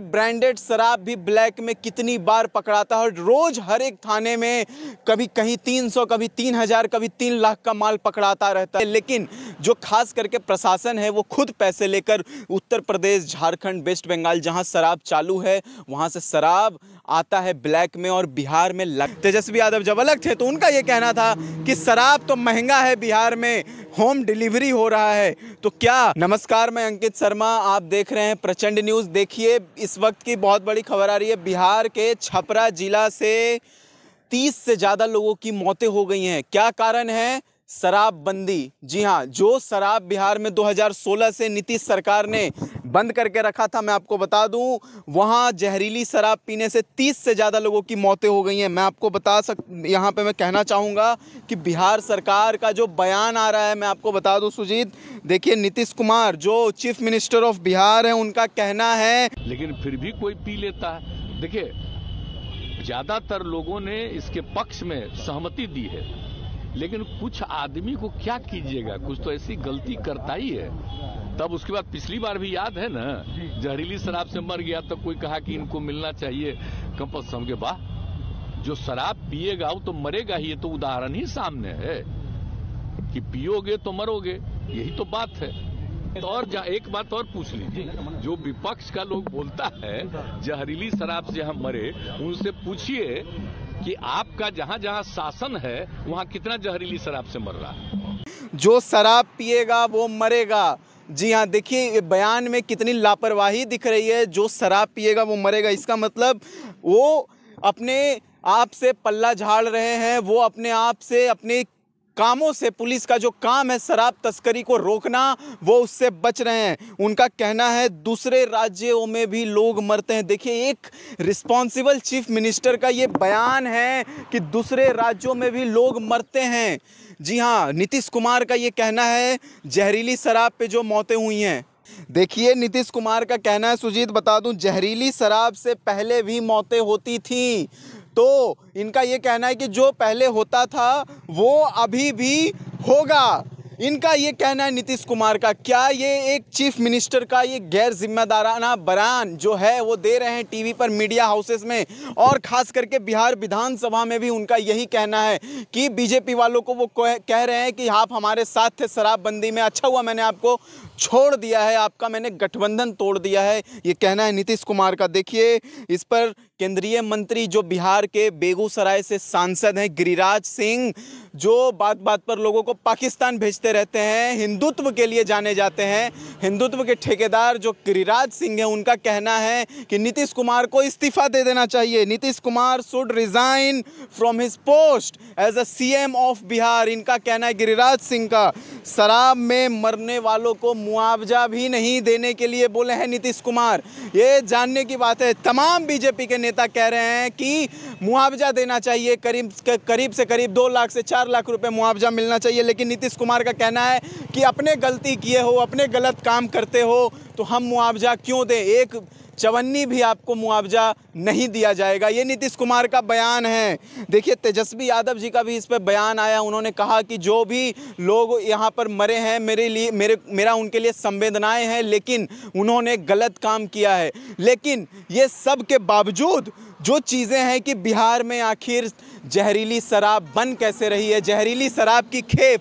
branded शराब भी black में कितनी बार पकड़ाता है और रोज हर एक थाने में कभी कहीं 300 कभी 3000 कभी 3 लाख का माल पकड़ाता रहता है लेकिन जो खास करके प्रशासन है वो खुद पैसे लेकर उत्तर प्रदेश झारखंड वेस्ट बंगाल जहां शराब चालू है वहां से शराब आता है ब्लैक में और बिहार में लग तेजस्वी यादव जब अलग थे तो उनका ये कहना था कि शराब तो महंगा है बिहार में होम डिलीवरी हो रहा है तो क्या नमस्कार मैं अंकित शर्मा आप देख रहे हैं प्रचंड न्यूज़ देखिए इस वक्त की बहुत बड़ी खबर आ रही है बिहार के छपरा जिला से तीस से ज़्यादा लोगों की मौतें हो गई हैं क्या कारण है शराबबंदी जी हाँ जो शराब बिहार में 2016 से नीतीश सरकार ने बंद करके रखा था मैं आपको बता दूं वहाँ जहरीली शराब पीने से 30 से ज़्यादा लोगों की मौतें हो गई हैं मैं आपको बता सक यहाँ पे मैं कहना चाहूँगा कि बिहार सरकार का जो बयान आ रहा है मैं आपको बता दूं सुजीत देखिए नीतीश कुमार जो चीफ मिनिस्टर ऑफ बिहार है उनका कहना है लेकिन फिर भी कोई पी लेता है देखिए ज़्यादातर लोगों ने इसके पक्ष में सहमति दी है लेकिन कुछ आदमी को क्या कीजिएगा कुछ तो ऐसी गलती करता ही है तब उसके बाद पिछली बार भी याद है ना जहरीली शराब से मर गया तो कोई कहा कि इनको मिलना चाहिए कंपल समझे वाह जो शराब पिएगा वो तो मरेगा ही ये तो उदाहरण ही सामने है कि पियोगे तो मरोगे यही तो बात है तो और एक बात और पूछ लीजिए जो विपक्ष का लोग बोलता है जहरीली शराब से हम मरे उनसे पूछिए कि आपका जहाँ जहाँ शासन है वहाँ कितना जहरीली शराब से मर रहा है जो शराब पिएगा वो मरेगा जी हाँ देखिए बयान में कितनी लापरवाही दिख रही है जो शराब पिएगा वो मरेगा इसका मतलब वो अपने आप से पल्ला झाड़ रहे हैं वो अपने आप से अपने कामों से पुलिस का जो काम है शराब तस्करी को रोकना वो उससे बच रहे हैं उनका कहना है दूसरे राज्यों में भी लोग मरते हैं देखिए एक रिस्पॉन्सिबल चीफ मिनिस्टर का ये बयान है कि दूसरे राज्यों में भी लोग मरते हैं जी हाँ नीतीश कुमार का ये कहना है जहरीली शराब पे जो मौतें हुई हैं देखिए नीतीश कुमार का कहना है सुजीत बता दूं जहरीली शराब से पहले भी मौतें होती थीं तो इनका ये कहना है कि जो पहले होता था वो अभी भी होगा इनका ये कहना है नीतीश कुमार का क्या ये एक चीफ मिनिस्टर का ये गैर जिम्मेदाराना बयान जो है वो दे रहे हैं टीवी पर मीडिया हाउसेस में और खास करके बिहार विधानसभा में भी उनका यही कहना है कि बीजेपी वालों को वो कह रहे हैं कि आप हमारे साथ थे शराबबंदी में अच्छा हुआ मैंने आपको छोड़ दिया है आपका मैंने गठबंधन तोड़ दिया है ये कहना है नीतीश कुमार का देखिए इस पर केंद्रीय मंत्री जो बिहार के बेगूसराय से सांसद हैं गिरिराज सिंह जो बात बात पर लोगों को पाकिस्तान भेजते रहते हैं हिंदुत्व के लिए जाने जाते हैं हिंदुत्व के ठेकेदार जो गिरिराज सिंह हैं उनका कहना है कि नीतीश कुमार को इस्तीफा दे देना चाहिए Nitish Kumar should resign from his post as a C of Bihar इनका कहना है गिरिराज सिंह का शराब में मरने वालों को मुआवजा भी नहीं देने के लिए बोले हैं नीतीश कुमार ये जानने की बात है तमाम बीजेपी के नेता कह रहे हैं कि मुआवजा देना चाहिए करीब करीब से करीब दो लाख से चार चार लाख रुपए मुआवजा मिलना चाहिए लेकिन नीतीश कुमार का कहना है कि अपने गलती किए हो अपने गलत काम करते हो तो हम मुआवजा क्यों दें एक चवन्नी भी आपको मुआवजा नहीं दिया जाएगा ये नीतीश कुमार का बयान है देखिए तेजस्वी यादव जी का भी इस पर बयान आया उन्होंने कहा कि जो भी लोग यहाँ पर मरे हैं मेरे लिए मेरे मेरा उनके लिए संवेदनाएं हैं लेकिन उन्होंने गलत काम किया है लेकिन ये सब के बावजूद जो चीज़ें हैं कि बिहार में आखिर जहरीली शराब बन कैसे रही है जहरीली शराब की खेप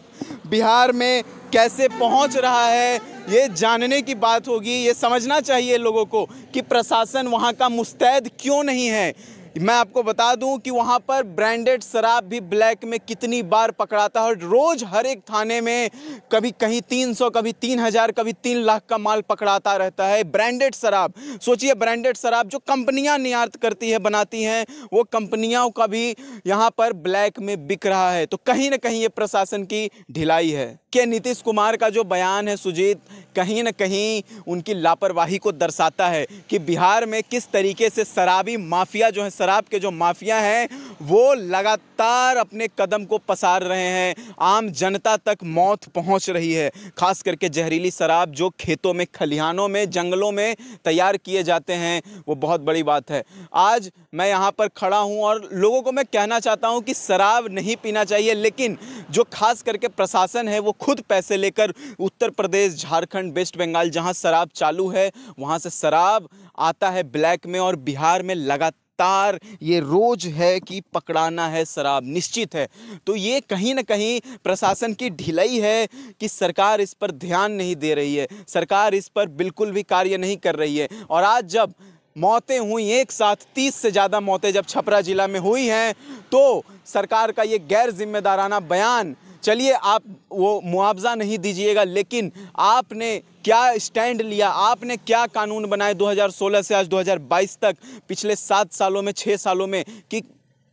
बिहार में कैसे पहुंच रहा है ये जानने की बात होगी ये समझना चाहिए लोगों को कि प्रशासन वहाँ का मुस्तैद क्यों नहीं है मैं आपको बता दूं कि वहां पर ब्रांडेड शराब भी ब्लैक में कितनी बार पकड़ाता है रोज़ हर एक थाने में कभी कहीं 300 कभी 3000 कभी 3 लाख का माल पकड़ाता रहता है ब्रांडेड शराब सोचिए ब्रांडेड शराब जो कंपनियां निर्यात करती है बनाती हैं वो कंपनियों का भी यहाँ पर ब्लैक में बिक रहा है तो कहीं ना कहीं ये प्रशासन की ढिलाई है क्या नीतीश कुमार का जो बयान है सुजीत कहीं ना कहीं उनकी लापरवाही को दर्शाता है कि बिहार में किस तरीके से शराबी माफिया जो है शराब के जो माफिया हैं वो लगातार अपने कदम को पसार रहे हैं आम जनता तक मौत पहुंच रही है खास करके जहरीली शराब जो खेतों में खलिहानों में जंगलों में तैयार किए जाते हैं वो बहुत बड़ी बात है आज मैं यहाँ पर खड़ा हूँ और लोगों को मैं कहना चाहता हूँ कि शराब नहीं पीना चाहिए लेकिन जो खास करके प्रशासन है वो खुद पैसे लेकर उत्तर प्रदेश झारखंड वेस्ट बंगाल जहाँ शराब चालू है वहाँ से शराब आता है ब्लैक में और बिहार में लगातार लगातार ये रोज है कि पकड़ाना है शराब निश्चित है तो ये कहीं ना कहीं प्रशासन की ढिलाई है कि सरकार इस पर ध्यान नहीं दे रही है सरकार इस पर बिल्कुल भी कार्य नहीं कर रही है और आज जब मौतें हुई एक साथ तीस से ज़्यादा मौतें जब छपरा ज़िला में हुई हैं तो सरकार का ये गैर जिम्मेदाराना बयान चलिए आप वो मुआवजा नहीं दीजिएगा लेकिन आपने क्या स्टैंड लिया आपने क्या कानून बनाए 2016 से आज 2022 तक पिछले सात सालों में छः सालों में कि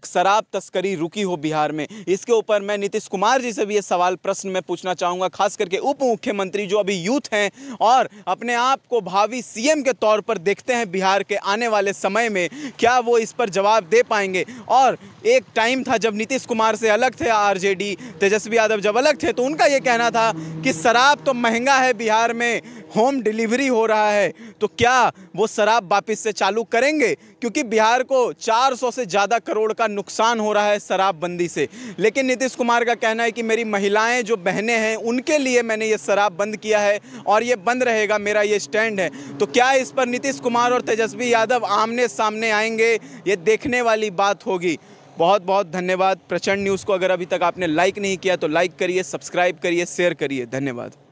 शराब तस्करी रुकी हो बिहार में इसके ऊपर मैं नीतीश कुमार जी से भी ये सवाल प्रश्न में पूछना चाहूँगा खास करके उप मुख्यमंत्री जो अभी यूथ हैं और अपने आप को भावी सीएम के तौर पर देखते हैं बिहार के आने वाले समय में क्या वो इस पर जवाब दे पाएंगे और एक टाइम था जब नीतीश कुमार से अलग थे आर तेजस्वी यादव जब अलग थे तो उनका ये कहना था कि शराब तो महंगा है बिहार में होम डिलीवरी हो रहा है तो क्या वो शराब वापस से चालू करेंगे क्योंकि बिहार को 400 से ज़्यादा करोड़ का नुकसान हो रहा है शराबबंदी से लेकिन नीतीश कुमार का कहना है कि मेरी महिलाएं जो बहनें हैं उनके लिए मैंने ये शराब बंद किया है और ये बंद रहेगा मेरा ये स्टैंड है तो क्या इस पर नीतीश कुमार और तेजस्वी यादव आमने सामने आएंगे ये देखने वाली बात होगी बहुत बहुत धन्यवाद प्रचंड न्यूज़ को अगर अभी तक आपने लाइक नहीं किया तो लाइक करिए सब्सक्राइब करिए शेयर करिए धन्यवाद